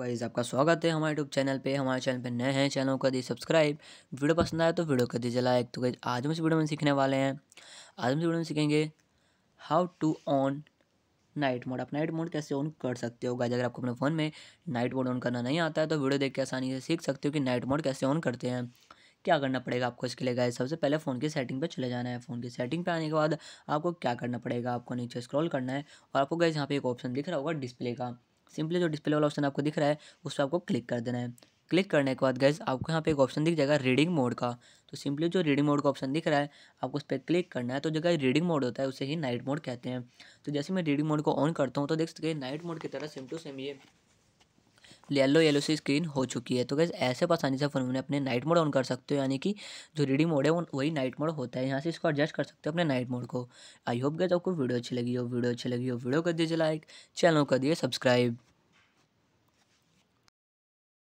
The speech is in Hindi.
गाइज़ आपका स्वागत है हमारे यूट्यूब चैनल पे हमारे चैनल पे नए हैं चैनल को दी सब्सक्राइब वीडियो पसंद आए तो वीडियो कर दीजिए लाइक तो गाइज आज हम इस वीडियो में सीखने वाले हैं आज हम इस वीडियो में सीखेंगे how to on night mode आप नाइट मोड कैसे ऑन कर सकते हो गाइज अगर आपको अपने फ़ोन में नाइट मोड ऑन करना नहीं आता है तो वीडियो देख के आसानी से सीख सकते हो कि नाइट मोड कैसे ऑन करते हैं क्या करना पड़ेगा आपको इसके लिए गाइज सबसे पहले फ़ोन की सेटिंग पर चले जाना है फ़ोन की सेटिंग पर आने के बाद आपको क्या करना पड़ेगा आपको नीचे स्क्रॉल करना है और आपको गाइज यहाँ पर एक ऑप्शन दिख रहा होगा डिस्प्ले का सिंपली जो डिस्प्ले वाला ऑप्शन आपको दिख रहा है उस पर आपको क्लिक कर देना है क्लिक करने के बाद गैस आपको यहाँ पे एक ऑप्शन दिख जाएगा रीडिंग मोड का तो सिंपली जो रीडिंग मोड का ऑप्शन दिख रहा है आपको उस पर क्लिक करना है तो जो गाइस रीडिंग मोड होता है उसे ही नाइट मोड कहते हैं तो जैसे मैं रीडिंग मोड को ऑन करता हूँ तो देख सकते नाइट मोड की तरह सेम टू सेम ये येलो येलो सी स्क्रीन हो चुकी है तो गैस ऐसे आसानी से फ़ोन में अपने नाइट मोड ऑन कर सकते हो यानी कि जो रीडिंग मोड है वही नाइट मोड होता है यहाँ से इसको एडजस्ट कर सकते हो अपने नाइट मोड को आई होप गए आपको वीडियो अच्छी लगी हो वीडियो अच्छी लगी हो वीडियो कर दीजिए लाइक चैनल कर दिए सब्सक्राइब